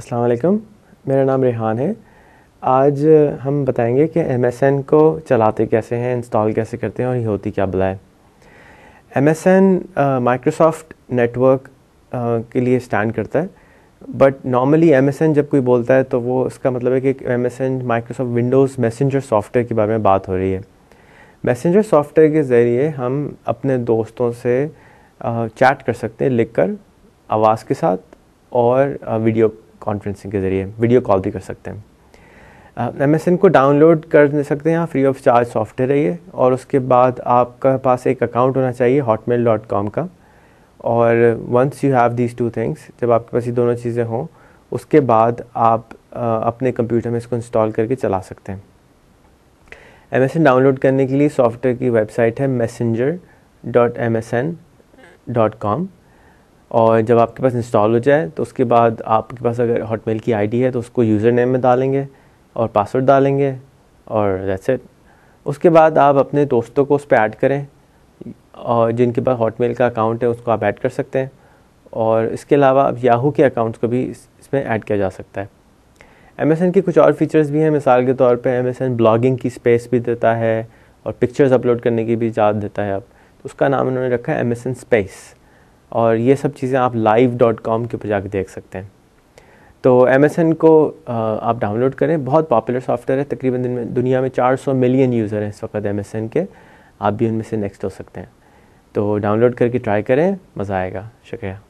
अस्सलाम वालेकुम मेरा नाम रेहान है आज हम बताएंगे कि एम को चलाते कैसे हैं इंस्टॉल कैसे करते हैं और ये होती क्या बुलाए M S N Microsoft network के लिए स्टैंड करता है बट नॉर्मली एम जब कोई बोलता है तो वो इसका मतलब है कि M S N Microsoft Windows messenger software के बारे में बात हो रही है मैसेंजर सॉफ्टवेयर के ज़रिए हम अपने दोस्तों से चैट कर सकते हैं लिख कर आवाज़ के साथ और वीडियो कॉन्फ्रेंसिंग के ज़रिए वीडियो कॉल भी कर सकते हैं एम एस को डाउनलोड कर दे सकते हैं फ्री ऑफ चार्ज सॉफ्टवेयर है ये और उसके बाद आपका पास एक अकाउंट होना चाहिए हॉटमेल डॉट कॉम का और once you have these two things जब आपके पास ये दोनों चीज़ें हों उसके बाद आप आ, अपने कंप्यूटर में इसको इंस्टॉल करके चला सकते हैं एम डाउनलोड करने के लिए सॉफ्टवेयर की वेबसाइट है messenger dot M S N dot com और जब आपके पास इंस्टॉल हो जाए तो उसके बाद आपके पास अगर हॉटमेल की आईडी है तो उसको यूज़र नेम में डालेंगे और पासवर्ड डालेंगे और दैट्स इट उसके बाद आप अपने दोस्तों को उस पर ऐड करें और जिनके पास हॉटमेल का अकाउंट है उसको आप ऐड कर सकते हैं और इसके अलावा अब याहू के अकाउंट्स को भी इसमें ऐड किया जा सकता है एम के कुछ और फीचर्स भी हैं मिसाल के तौर पर एम ब्लॉगिंग की स्पेस भी देता है और पिक्चर्स अपलोड करने की भी इजाज़त देता है अब तो उसका नाम उन्होंने रखा है एम स्पेस और ये सब चीज़ें आप लाइव डॉट कॉम के ऊपर जाकर देख सकते हैं तो एम को आप डाउनलोड करें बहुत पॉपुलर सॉफ्टवेयर है तकरीबन दुनिया में 400 मिलियन यूज़र हैं इस वक्त एम के आप भी उनमें से नेक्स्ट हो सकते हैं तो डाउनलोड करके ट्राई करें मज़ा आएगा शुक्रिया